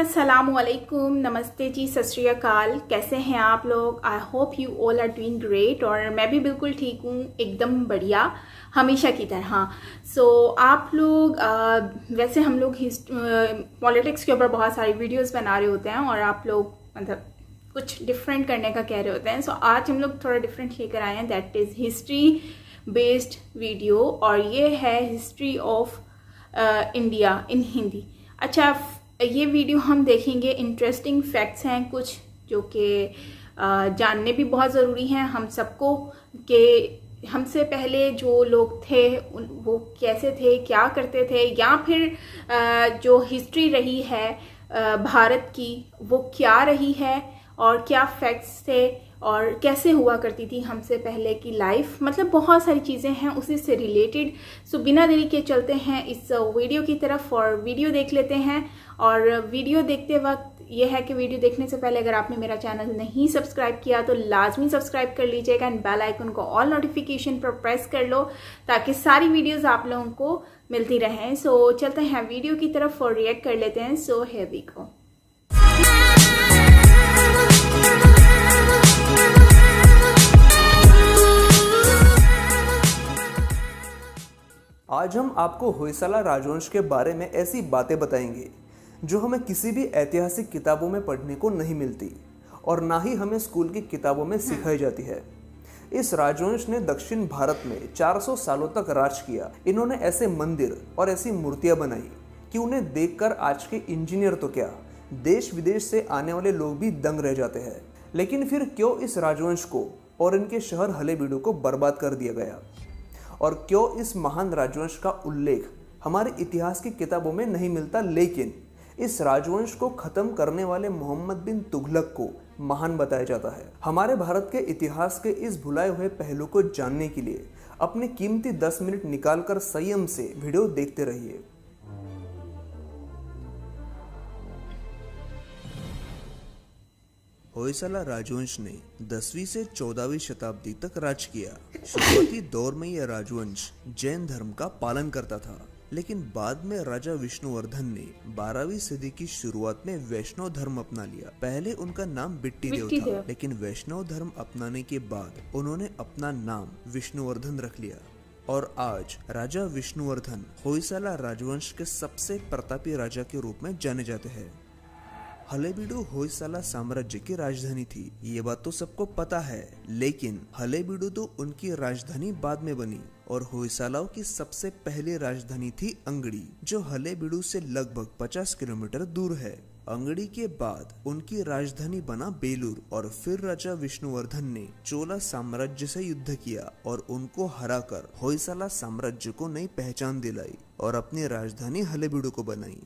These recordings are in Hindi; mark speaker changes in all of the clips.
Speaker 1: असलकुम नमस्ते जी सत श्रीकाल कैसे हैं आप लोग I hope you all are doing great और मैं भी बिल्कुल ठीक हूँ एकदम बढ़िया हमेशा की तरह सो so, आप लोग आ, वैसे हम लोग पॉलिटिक्स uh, के ऊपर बहुत सारी वीडियोस बना रहे होते हैं और आप लोग मतलब कुछ डिफरेंट करने का कह रहे होते हैं सो so, आज हम लोग थोड़ा डिफरेंट लेकर आए हैं that is history based video और ये है history of India in Hindi अच्छा ये वीडियो हम देखेंगे इंटरेस्टिंग फैक्ट्स हैं कुछ जो कि जानने भी बहुत ज़रूरी हैं हम सबको के हमसे पहले जो लोग थे वो कैसे थे क्या करते थे या फिर जो हिस्ट्री रही है भारत की वो क्या रही है और क्या फैक्ट्स थे और कैसे हुआ करती थी हमसे पहले की लाइफ मतलब बहुत सारी चीज़ें हैं उसी से रिलेटेड सो बिना देरी के चलते हैं इस वीडियो की तरफ और वीडियो देख लेते हैं और वीडियो देखते वक्त यह है कि वीडियो देखने से पहले अगर आपने मेरा चैनल नहीं सब्सक्राइब किया तो लाजमी सब्सक्राइब कर लीजिएगा एंड बेल आइकन को ऑल नोटिफिकेशन पर प्रेस कर लो ताकि सारी वीडियोस आप लोगों को मिलती रहें सो so, चलते हैं वीडियो की तरफ और रिएक्ट कर लेते हैं सो हैवी को
Speaker 2: आज हम आपको होयसला राजवंश के बारे में ऐसी बातें बताएंगे जो हमें किसी भी ऐतिहासिक किताबों में पढ़ने को नहीं मिलती और ना ही हमें स्कूल की किताबों में सिखाई जाती है इस राजवंश ने दक्षिण भारत में 400 सालों तक राज किया इन्होंने ऐसे मंदिर और ऐसी मूर्तियां बनाई कि उन्हें देखकर आज के इंजीनियर तो क्या देश विदेश से आने वाले लोग भी दंग रह जाते हैं लेकिन फिर क्यों इस राजवंश को और इनके शहर हलेबीडू को बर्बाद कर दिया गया और क्यों इस महान राजवंश का उल्लेख हमारे इतिहास की किताबों में नहीं मिलता लेकिन इस राजवंश को खत्म करने वाले मोहम्मद बिन तुगलक को महान बताया जाता है हमारे भारत के इतिहास के इस भुलाए हुए पहलू को जानने के लिए अपने कीमती 10 मिनट निकालकर संयम से वीडियो देखते रहिए होयसला राजवंश ने 10वीं से 14वीं शताब्दी तक राज किया शुरुआती दौर में यह राजवंश जैन धर्म का पालन करता था लेकिन बाद में राजा विष्णुवर्धन ने बारहवीं सदी की शुरुआत में वैष्णव धर्म अपना लिया पहले उनका नाम बिट्टी देव था लेकिन वैष्णव धर्म अपनाने के बाद उन्होंने अपना नाम विष्णुवर्धन रख लिया और आज राजा विष्णुवर्धन होयसला राजवंश के सबसे प्रतापी राजा के रूप में जाने जाते हैं हलेबीडू होयसाला साम्राज्य की राजधानी थी ये बात तो सबको पता है लेकिन हलेबीडू तो उनकी राजधानी बाद में बनी और होयसालाओं की सबसे पहली राजधानी थी अंगड़ी जो हलेबीडू से लगभग 50 किलोमीटर दूर है अंगड़ी के बाद उनकी राजधानी बना बेलूर और फिर राजा विष्णुवर्धन ने चोला साम्राज्य से युद्ध किया और उनको हराकर होयसाला साम्राज्य को नई पहचान दिलाई और अपनी राजधानी हलेबीडू को बनाई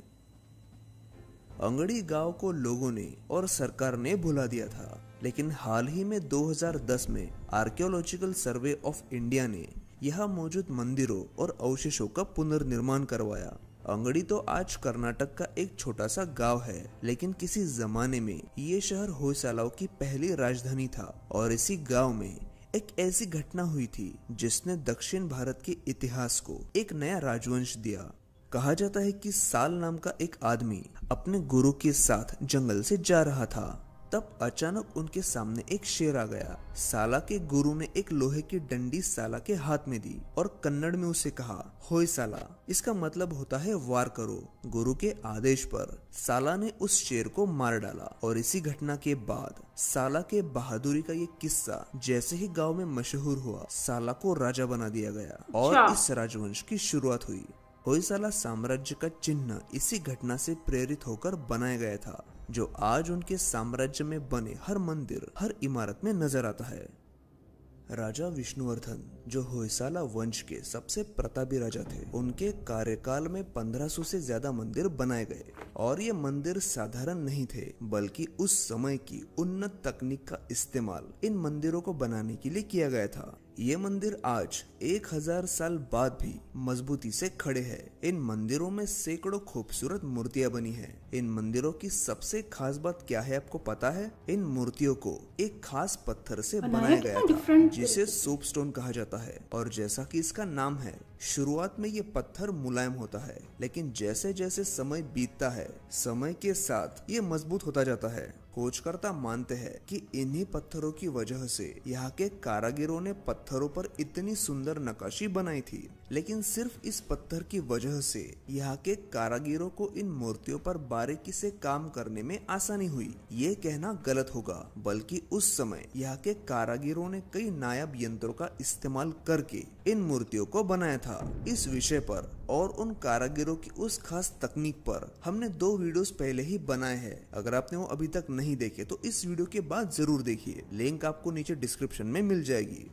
Speaker 2: अंगड़ी गांव को लोगों ने और सरकार ने भुला दिया था लेकिन हाल ही में 2010 में आर्कियोलॉजिकल सर्वे ऑफ इंडिया ने यह मौजूद मंदिरों और अवशेषों का पुनर्निर्माण करवाया अंगड़ी तो आज कर्नाटक का एक छोटा सा गांव है लेकिन किसी जमाने में ये शहर होयसालाओं की पहली राजधानी था और इसी गांव में एक ऐसी घटना हुई थी जिसने दक्षिण भारत के इतिहास को एक नया राजवंश दिया कहा जाता है कि साल नाम का एक आदमी अपने गुरु के साथ जंगल से जा रहा था तब अचानक उनके सामने एक शेर आ गया साला के गुरु ने एक लोहे की डंडी साला के हाथ में दी और कन्नड़ में उसे कहा होय साला इसका मतलब होता है वार करो गुरु के आदेश पर साला ने उस शेर को मार डाला और इसी घटना के बाद साला के बहादुरी का ये किस्सा जैसे ही गांव में मशहूर हुआ साला को राजा बना दिया गया और अच्छा। इस राजवंश की शुरुआत हुई होयसाला साम्राज्य का चिन्ह इसी घटना से प्रेरित होकर बनाया गया था जो आज उनके साम्राज्य में बने हर मंदिर हर इमारत में नजर आता है राजा विष्णुवर्धन जो होयसाला वंश के सबसे प्रतापी राजा थे उनके कार्यकाल में 1500 से ज्यादा मंदिर बनाए गए और ये मंदिर साधारण नहीं थे बल्कि उस समय की उन्नत तकनीक का इस्तेमाल इन मंदिरों को बनाने के लिए किया गया था ये मंदिर आज 1000 साल बाद भी मजबूती से खड़े हैं। इन मंदिरों में सैकड़ों खूबसूरत मूर्तियां बनी हैं। इन मंदिरों की सबसे खास बात क्या है आपको पता है इन मूर्तियों को एक खास पत्थर से बनाया गया था जिसे सोप स्टोन कहा जाता है और जैसा कि इसका नाम है शुरुआत में ये पत्थर मुलायम होता है लेकिन जैसे जैसे समय बीतता है समय के साथ ये मजबूत होता जाता है खोजकर्ता मानते हैं कि इन्हीं पत्थरों की वजह से यहाँ के कारागिरों ने पत्थरों पर इतनी सुंदर नकाशी बनाई थी लेकिन सिर्फ इस पत्थर की वजह से यहाँ के कारागिरों को इन मूर्तियों पर बारीकी से काम करने में आसानी हुई ये कहना गलत होगा बल्कि उस समय यहाँ के कारागिरों ने कई नायाब यंत्रों का इस्तेमाल करके इन मूर्तियों को बनाया था था इस विषय पर और उन कारागिरों की उस खास तकनीक पर हमने दो वीडियोस पहले ही बनाए हैं अगर आपने वो अभी तक नहीं देखे तो इस वीडियो के बाद जरूर देखिए लिंक आपको नीचे डिस्क्रिप्शन में मिल जाएगी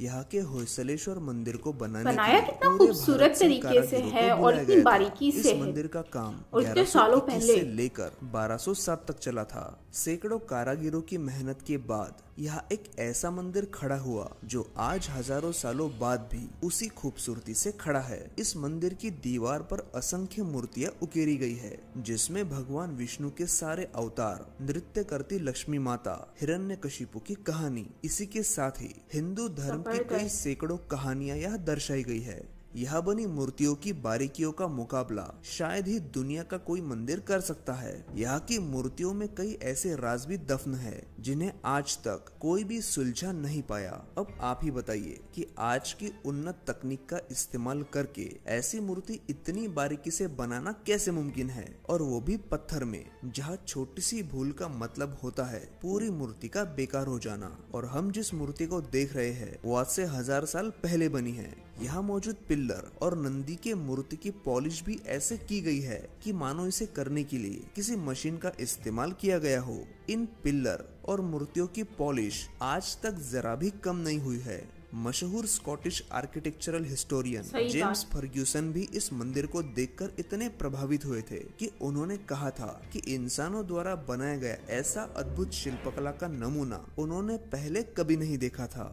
Speaker 2: यहाँ के होसलेश्वर मंदिर को बनाने बनाया
Speaker 1: कितना खूबसूरत तरीके से है और इतनी बारीकी से इस मंदिर
Speaker 2: का काम ग्यारह सालों पहले लेकर 1207 तक चला था सैकड़ों कारागिरों की मेहनत के बाद यहाँ एक ऐसा मंदिर खड़ा हुआ जो आज हजारों सालों बाद भी उसी खूबसूरती से खड़ा है इस मंदिर की दीवार पर असंख्य मूर्तियां उकेरी गई है जिसमें भगवान विष्णु के सारे अवतार नृत्य करती लक्ष्मी माता हिरण्य कशिपु की कहानी इसी के साथ ही हिंदू धर्म की कई सैकड़ों कहानियां यहाँ दर्शाई गई है यह बनी मूर्तियों की बारीकियों का मुकाबला शायद ही दुनिया का कोई मंदिर कर सकता है यहाँ की मूर्तियों में कई ऐसे राज भी दफन है जिन्हें आज तक कोई भी सुलझा नहीं पाया अब आप ही बताइए कि आज की उन्नत तकनीक का इस्तेमाल करके ऐसी मूर्ति इतनी बारीकी से बनाना कैसे मुमकिन है और वो भी पत्थर में जहाँ छोटी सी भूल का मतलब होता है पूरी मूर्ति का बेकार हो जाना और हम जिस मूर्ति को देख रहे हैं वो आज से हजार साल पहले बनी है यहाँ मौजूद पिल्लर और नंदी के मूर्ति की पॉलिश भी ऐसे की गई है कि मानो इसे करने के लिए किसी मशीन का इस्तेमाल किया गया हो इन पिल्लर और मूर्तियों की पॉलिश आज तक जरा भी कम नहीं हुई है मशहूर Scottish architectural historian James Fergusson भी इस मंदिर को देखकर इतने प्रभावित हुए थे कि उन्होंने कहा था कि इंसानों द्वारा बनाया गया ऐसा अद्भुत शिल्पकला का नमूना उन्होंने पहले कभी नहीं देखा था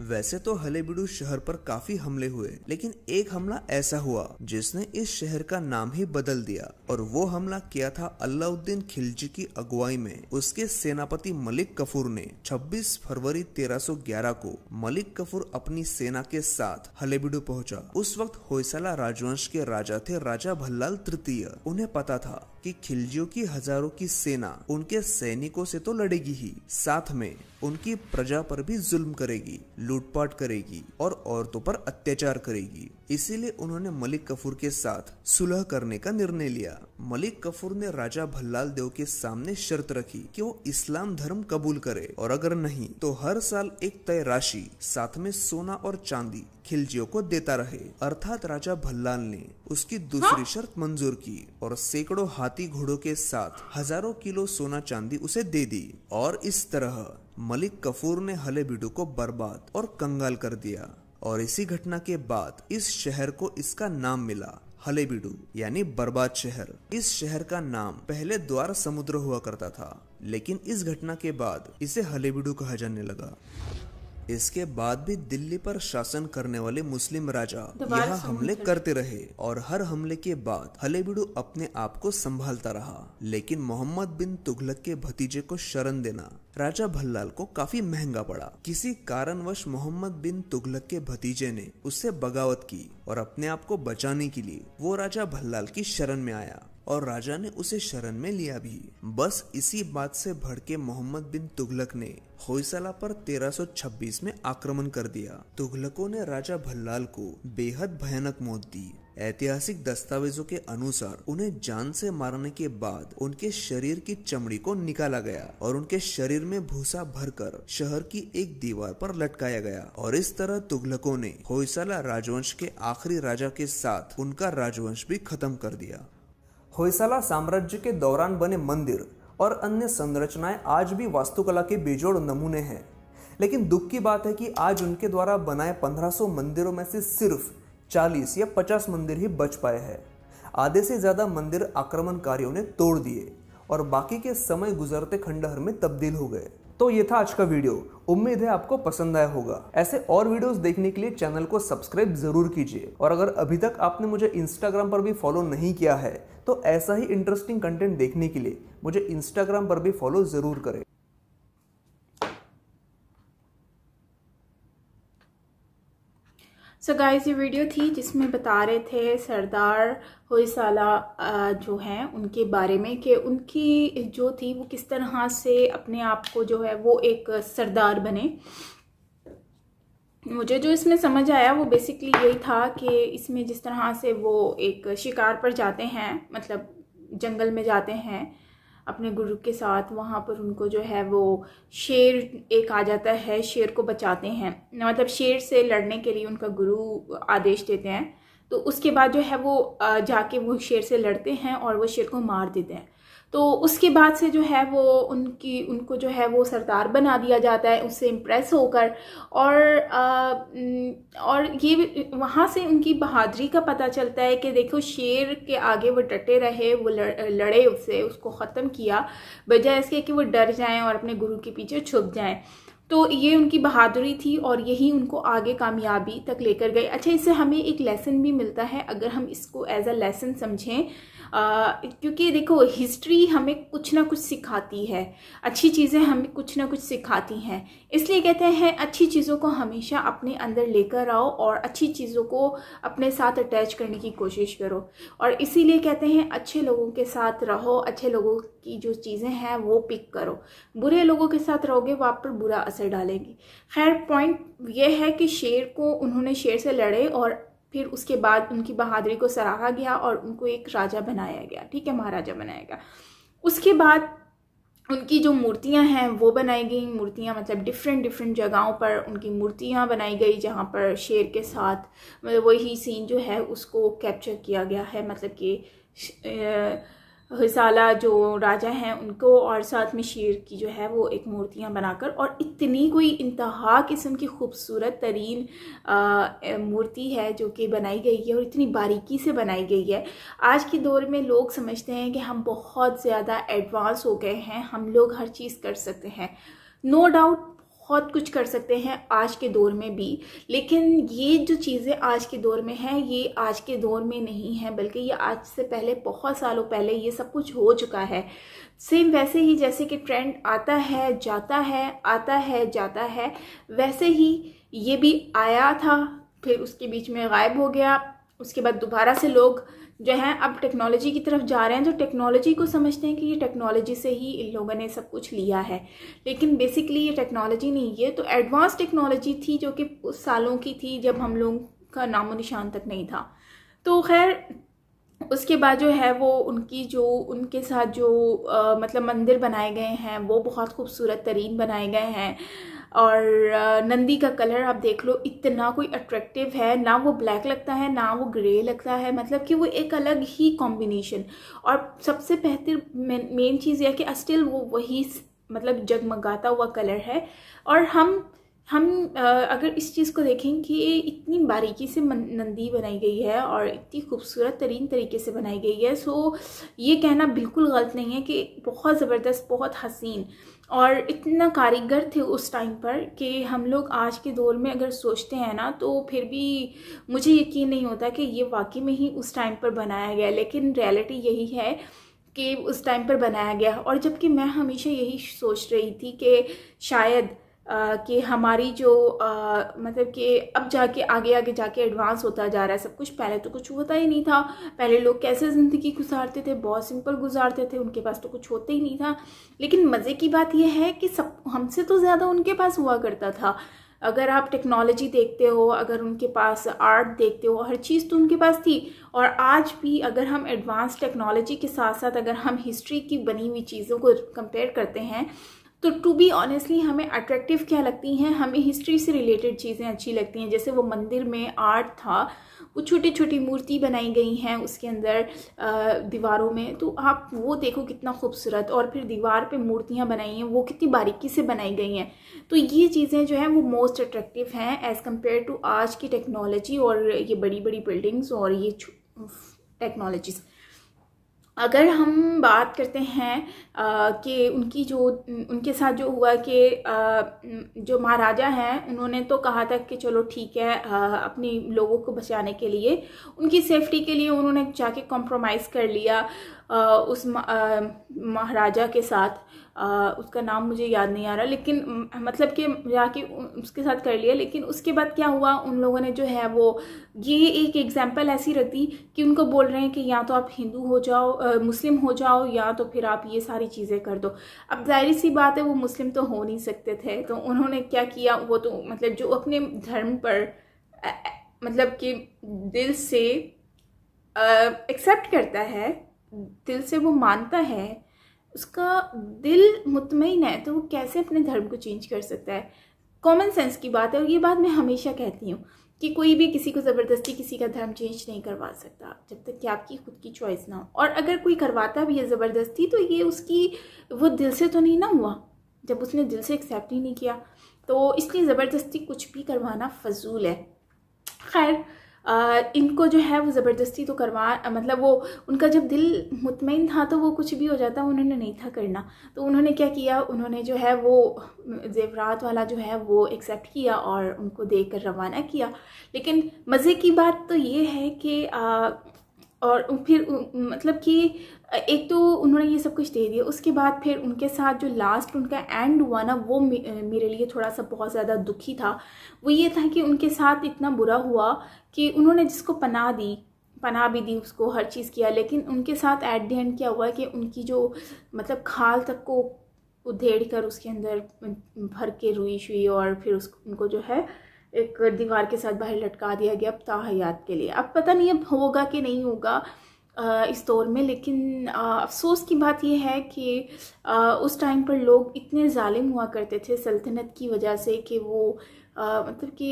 Speaker 2: वैसे तो हलेबिडू शहर पर काफी हमले हुए लेकिन एक हमला ऐसा हुआ जिसने इस शहर का नाम ही बदल दिया और वो हमला किया था अलाउद्दीन खिलजी की अगुवाई में उसके सेनापति मलिक कफूर ने 26 फरवरी 1311 को मलिक कफूर अपनी सेना के साथ हलेबीडू पहुंचा उस वक्त होयसला राजवंश के राजा थे राजा भल्लाल तृतीय उन्हें पता था कि खिलजियों की हजारों की सेना उनके सैनिकों से तो लड़ेगी ही साथ में उनकी प्रजा पर भी जुल्म करेगी लूटपाट करेगी और औरतों पर अत्याचार करेगी इसीलिए उन्होंने मलिक कफूर के साथ सुलह करने का निर्णय लिया मलिक कफूर ने राजा भल्लाल देव के सामने शर्त रखी कि वो इस्लाम धर्म कबूल करे और अगर नहीं तो हर साल एक तय राशि साथ में सोना और चांदी खिलजियों को देता रहे अर्थात राजा भल्लाल ने उसकी दूसरी हाँ। शर्त मंजूर की और सैकड़ों हाथी घोड़ों के साथ हजारों किलो सोना चांदी उसे दे दी और इस तरह मलिक कफूर ने बिडू को बर्बाद और कंगाल कर दिया और इसी घटना के बाद इस शहर को इसका नाम मिला बिडू यानी बर्बाद शहर इस शहर का नाम पहले द्वार समुद्र हुआ करता था लेकिन इस घटना के बाद इसे बिडू कहा जाने लगा इसके बाद भी दिल्ली पर शासन करने वाले मुस्लिम राजा यहाँ हमले करते रहे और हर हमले के बाद हलेबिडू अपने आप को संभालता रहा लेकिन मोहम्मद बिन तुगलक के भतीजे को शरण देना राजा भल्लाल को काफी महंगा पड़ा किसी कारणवश मोहम्मद बिन तुगलक के भतीजे ने उससे बगावत की और अपने आप को बचाने के लिए वो राजा भल्लाल की शरण में आया और राजा ने उसे शरण में लिया भी बस इसी बात से भड़के मोहम्मद बिन तुगलक ने होयसला पर 1326 में आक्रमण कर दिया तुगलकों ने राजा भल्लाल को बेहद भयानक मौत दी ऐतिहासिक दस्तावेजों के अनुसार उन्हें जान से मारने के बाद उनके शरीर की चमड़ी को निकाला गया और उनके शरीर में भूसा भरकर शहर की एक दीवार पर लटकाया गया और इस तरह तुगलकों ने होयसला राजवंश के आखिरी राजा के साथ उनका राजवंश भी खत्म कर दिया होयसाला साम्राज्य के दौरान बने मंदिर और अन्य संरचनाएं आज भी वास्तुकला के बेजोड़ नमूने हैं लेकिन दुख की बात है कि आज उनके द्वारा बनाए 1500 मंदिरों में से सिर्फ 40 या 50 मंदिर ही बच पाए हैं आधे से ज़्यादा मंदिर आक्रमणकारियों ने तोड़ दिए और बाकी के समय गुजरते खंडहर में तब्दील हो गए तो ये था आज का वीडियो उम्मीद है आपको पसंद आया होगा ऐसे और वीडियोस देखने के लिए चैनल को सब्सक्राइब जरूर कीजिए और अगर अभी तक आपने मुझे इंस्टाग्राम पर भी फॉलो नहीं किया है तो ऐसा ही इंटरेस्टिंग कंटेंट देखने के लिए मुझे इंस्टाग्राम पर भी फॉलो जरूर करें
Speaker 1: सो so गाइस ये वीडियो थी जिसमें बता रहे थे सरदार होयसाला जो हैं उनके बारे में कि उनकी जो थी वो किस तरह से अपने आप को जो है वो एक सरदार बने मुझे जो इसमें समझ आया वो बेसिकली यही था कि इसमें जिस तरह से वो एक शिकार पर जाते हैं मतलब जंगल में जाते हैं अपने गुरु के साथ वहाँ पर उनको जो है वो शेर एक आ जाता है शेर को बचाते हैं मतलब शेर से लड़ने के लिए उनका गुरु आदेश देते हैं तो उसके बाद जो है वो जाके वो शेर से लड़ते हैं और वो शेर को मार देते हैं तो उसके बाद से जो है वो उनकी उनको जो है वो सरदार बना दिया जाता है उससे इम्प्रेस होकर और आ, और ये वहाँ से उनकी बहादुरी का पता चलता है कि देखो शेर के आगे वो डटे रहे वो लड़े उससे उसको ख़त्म किया बजाय इसके कि वो डर जाएं और अपने गुरु के पीछे छुप जाएं तो ये उनकी बहादुरी थी और यही उनको आगे कामयाबी तक लेकर गए अच्छा इससे हमें एक लेसन भी मिलता है अगर हम इसको एज अ लेसन समझें क्योंकि देखो हिस्ट्री हमें कुछ ना कुछ सिखाती है अच्छी चीज़ें हमें कुछ ना कुछ सिखाती हैं इसलिए कहते हैं अच्छी चीज़ों को हमेशा अपने अंदर लेकर आओ और अच्छी चीज़ों को अपने साथ अटैच करने की कोशिश करो और इसीलिए कहते हैं अच्छे लोगों के साथ रहो अच्छे लोगों की जो चीज़ें हैं वो पिक करो बुरे लोगों के साथ रहोगे वो आप पर बुरा असर डालेंगी खैर पॉइंट ये है कि शेर को उन्होंने शेर से लड़े और फिर उसके बाद उनकी बहादुरी को सराहा गया और उनको एक राजा बनाया गया ठीक है महाराजा बनाया गया उसके बाद उनकी जो मूर्तियां हैं वो बनाई गई मूर्तियां मतलब डिफरेंट डिफरेंट जगहों पर उनकी मूर्तियां बनाई गई जहाँ पर शेर के साथ मतलब वही सीन जो है उसको कैप्चर किया गया है मतलब कि हिसाला जो राजा हैं उनको और साथ में शेर की जो है वो एक मूर्तियाँ बनाकर और इतनी कोई इंतहा किस्म की खूबसूरत तरीन मूर्ति है जो कि बनाई गई है और इतनी बारीकी से बनाई गई है आज के दौर में लोग समझते हैं कि हम बहुत ज़्यादा एडवांस हो गए हैं हम लोग हर चीज़ कर सकते हैं नो no डाउट बहुत कुछ कर सकते हैं आज के दौर में भी लेकिन ये जो चीज़ें आज के दौर में हैं ये आज के दौर में नहीं है बल्कि ये आज से पहले बहुत सालों पहले ये सब कुछ हो चुका है सेम वैसे ही जैसे कि ट्रेंड आता है जाता है आता है जाता है वैसे ही ये भी आया था फिर उसके बीच में गायब हो गया उसके बाद दोबारा से लोग जो है अब टेक्नोलॉजी की तरफ जा रहे हैं जो तो टेक्नोलॉजी को समझते हैं कि ये टेक्नोलॉजी से ही इन लोगों ने सब कुछ लिया है लेकिन बेसिकली ये टेक्नोलॉजी नहीं है तो एडवांस टेक्नोलॉजी थी जो कि उस सालों की थी जब हम लोगों का नामो निशान तक नहीं था तो खैर उसके बाद जो है वो उनकी जो उनके साथ जो आ, मतलब मंदिर बनाए गए हैं वो बहुत खूबसूरत तरीन बनाए गए हैं और नंदी का कलर आप देख लो इतना कोई अट्रैक्टिव है ना वो ब्लैक लगता है ना वो ग्रे लगता है मतलब कि वो एक अलग ही कॉम्बिनेशन और सबसे बेहतर मेन चीज़ यह कि स्टिल वो वही मतलब जगमगाता हुआ कलर है और हम हम अगर इस चीज़ को देखें कि इतनी बारीकी से नंदी बनाई गई है और इतनी खूबसूरत तरीन तरीके से बनाई गई है सो ये कहना बिल्कुल गलत नहीं है कि बहुत ज़बरदस्त बहुत हसीन और इतना कारीगर थे उस टाइम पर कि हम लोग आज के दौर में अगर सोचते हैं ना तो फिर भी मुझे यकीन नहीं होता कि ये वाकई में ही उस टाइम पर बनाया गया लेकिन रियलिटी यही है कि उस टाइम पर बनाया गया और जबकि मैं हमेशा यही सोच रही थी कि शायद कि हमारी जो आ, मतलब कि अब जाके आगे आगे जाके एडवांस होता जा रहा है सब कुछ पहले तो कुछ होता ही नहीं था पहले लोग कैसे ज़िंदगी गुजारते थे बहुत सिंपल गुजारते थे उनके पास तो कुछ होता ही नहीं था लेकिन मज़े की बात यह है कि सब हमसे तो ज़्यादा उनके पास हुआ करता था अगर आप टेक्नोलॉजी देखते हो अगर उनके पास आर्ट देखते हो हर चीज़ तो उनके पास थी और आज भी अगर हम एडवांस टेक्नोलॉजी के साथ साथ अगर हम हिस्ट्री की बनी हुई चीज़ों को कंपेयर करते हैं तो टू बी ऑनेस्टली हमें अट्रैक्टिव क्या लगती हैं हमें हिस्ट्री से रिलेटेड चीज़ें अच्छी लगती हैं जैसे वो मंदिर में आर्ट था वो छोटी छोटी मूर्ति बनाई गई हैं उसके अंदर दीवारों में तो आप वो देखो कितना खूबसूरत और फिर दीवार पे मूर्तियाँ बनाई हैं वो कितनी बारीकी से बनाई गई हैं तो ये चीज़ें जो हैं वो मोस्ट अट्रैक्टिव हैं एज़ कम्पेयर टू आज की टेक्नोलॉजी और ये बड़ी बड़ी बिल्डिंग्स और ये टेक्नोलॉजीज़ अगर हम बात करते हैं कि उनकी जो उनके साथ जो हुआ कि जो महाराजा हैं उन्होंने तो कहा था कि चलो ठीक है अपने लोगों को बचाने के लिए उनकी सेफ्टी के लिए उन्होंने जाके कॉम्प्रोमाइज़ कर लिया उस महाराजा के साथ उसका नाम मुझे याद नहीं आ रहा लेकिन मतलब कि जाके उसके साथ कर लिया लेकिन उसके बाद क्या हुआ उन लोगों ने जो है वो ये एक एग्जांपल ऐसी रखी कि उनको बोल रहे हैं कि या तो आप हिंदू हो जाओ मुस्लिम हो जाओ या तो फिर आप ये सारी चीज़ें कर दो अब जाहिर सी बात है वो मुस्लिम तो हो नहीं सकते थे तो उन्होंने क्या किया वो तो मतलब जो अपने धर्म पर मतलब कि दिल से एक्सेप्ट करता है दिल से वो मानता है उसका दिल मुतमिन है तो वो कैसे अपने धर्म को चेंज कर सकता है कॉमन सेंस की बात है और ये बात मैं हमेशा कहती हूँ कि कोई भी किसी को ज़बरदस्ती किसी का धर्म चेंज नहीं करवा सकता जब तक कि आपकी खुद की चॉइस ना हो और अगर कोई करवाता भी है ज़बरदस्ती तो ये उसकी वो दिल से तो नहीं ना हुआ जब उसने दिल से एक्सेप्ट ही नहीं किया तो इसलिए ज़बरदस्ती कुछ भी करवाना फजूल है खैर आ, इनको जो है वो ज़बरदस्ती तो करवा मतलब वो उनका जब दिल मुतमिन था तो वो कुछ भी हो जाता उन्होंने नहीं था करना तो उन्होंने क्या किया उन्होंने जो है वो जेवरात वाला जो है वो एक्सेप्ट किया और उनको देख कर रवाना किया लेकिन मज़े की बात तो ये है कि और फिर मतलब कि एक तो उन्होंने ये सब कुछ दे दिया उसके बाद फिर उनके साथ जो लास्ट उनका एंड हुआ ना वो मेरे लिए थोड़ा सा बहुत ज़्यादा दुखी था वो ये था कि उनके साथ इतना बुरा हुआ कि उन्होंने जिसको पना दी पना भी दी उसको हर चीज़ किया लेकिन उनके साथ एट द एंड क्या हुआ कि उनकी जो मतलब खाल तक को उधेड़ कर उसके अंदर भर के रुई शुई और फिर उस उनको जो है एक दीवार के साथ बाहर लटका दिया गया अब ताहयात के लिए अब पता नहीं अब होगा कि नहीं होगा इस दौर में लेकिन अफसोस की बात यह है कि उस टाइम पर लोग इतने ालिम हुआ करते थे सल्तनत की वजह से कि वो मतलब कि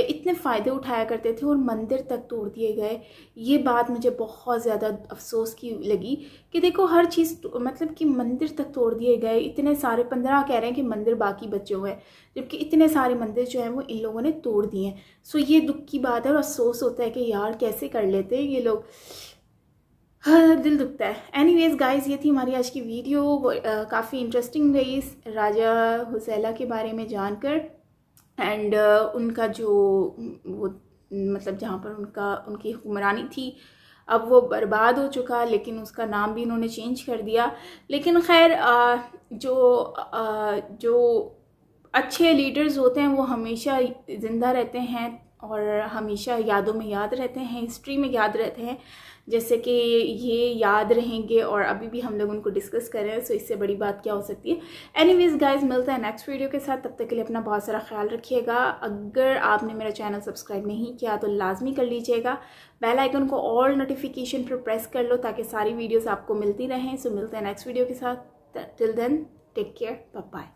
Speaker 1: इतने फ़ायदे उठाया करते थे और मंदिर तक तोड़ दिए गए ये बात मुझे बहुत ज़्यादा अफसोस की लगी कि देखो हर चीज़ तो, मतलब कि मंदिर तक तोड़ दिए गए इतने सारे पंद्रह कह रहे हैं कि मंदिर बाकी बचे हुए हैं जबकि इतने सारे मंदिर जो हैं वो इन लोगों ने तोड़ दिए हैं सो ये दुख की बात है और अफसोस होता है कि यार कैसे कर लेते हैं ये लोग हाँ दिल दुखता है एनी वेज़ गाइज ये थी हमारी आज की वीडियो काफ़ी इंटरेस्टिंग रही राजा हुसैला के बारे में जानकर एंड uh, उनका जो वो मतलब जहाँ पर उनका उनकी हुक्मरानी थी अब वो बर्बाद हो चुका लेकिन उसका नाम भी इन्होंने चेंज कर दिया लेकिन खैर जो आ, जो अच्छे लीडर्स होते हैं वो हमेशा ज़िंदा रहते हैं और हमेशा यादों में याद रहते हैं हिस्ट्री में याद रहते हैं जैसे कि ये याद रहेंगे और अभी भी हम लोग उनको डिस्कस कर रहे हैं सो इससे बड़ी बात क्या हो सकती है एनीवेज गाइस मिलते हैं नेक्स्ट वीडियो के साथ तब तक के लिए अपना बहुत सारा ख्याल रखिएगा अगर आपने मेरा चैनल सब्सक्राइब नहीं किया तो लाजमी कर लीजिएगा बेल आइकन को ऑल नोटिफिकेशन पर प्रेस कर लो ताकि सारी वीडियोज़ आपको मिलती रहें सो मिलते हैं नेक्स्ट वीडियो के साथ till then take care bye